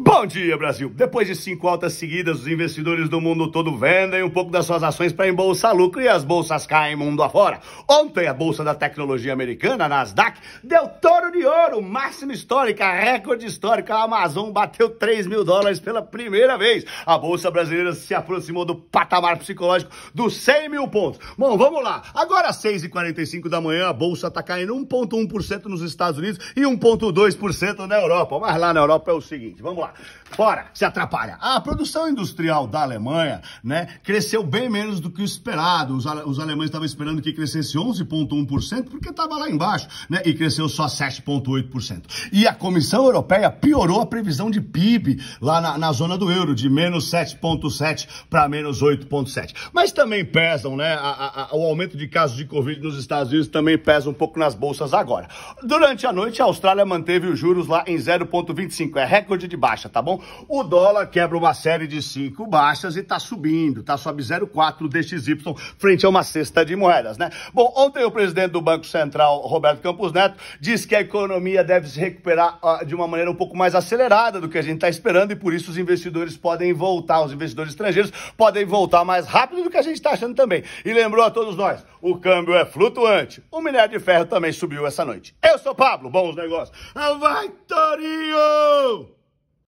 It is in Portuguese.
Bom dia, Brasil! Depois de cinco altas seguidas, os investidores do mundo todo vendem um pouco das suas ações para embolsar lucro e as bolsas caem mundo afora. Ontem, a Bolsa da Tecnologia Americana, Nasdaq, deu touro de ouro, máxima histórica, recorde histórico. A Amazon bateu 3 mil dólares pela primeira vez. A Bolsa Brasileira se aproximou do patamar psicológico dos 100 mil pontos. Bom, vamos lá. Agora, às 6h45 da manhã, a Bolsa está caindo 1,1% nos Estados Unidos e 1,2% na Europa. Mas lá na Europa é o seguinte, vamos lá. Fora, Bora, se atrapalha. A produção industrial da Alemanha, né, cresceu bem menos do que o esperado. Os, ale os alemães estavam esperando que crescesse 11,1%, porque estava lá embaixo, né, e cresceu só 7,8%. E a Comissão Europeia piorou a previsão de PIB lá na, na zona do euro, de menos 7,7% para menos 8,7%. Mas também pesam, né, a, a, o aumento de casos de Covid nos Estados Unidos também pesa um pouco nas bolsas agora. Durante a noite, a Austrália manteve os juros lá em 0,25%, é recorde de baixa baixa, tá bom? O dólar quebra uma série de cinco baixas e tá subindo, tá? Sobe 0,4 DXY frente a uma cesta de moedas, né? Bom, ontem o presidente do Banco Central, Roberto Campos Neto, disse que a economia deve se recuperar uh, de uma maneira um pouco mais acelerada do que a gente está esperando e por isso os investidores podem voltar, os investidores estrangeiros podem voltar mais rápido do que a gente está achando também. E lembrou a todos nós, o câmbio é flutuante. O minério de ferro também subiu essa noite. Eu sou Pablo, bons negócios. Vai, Torinho!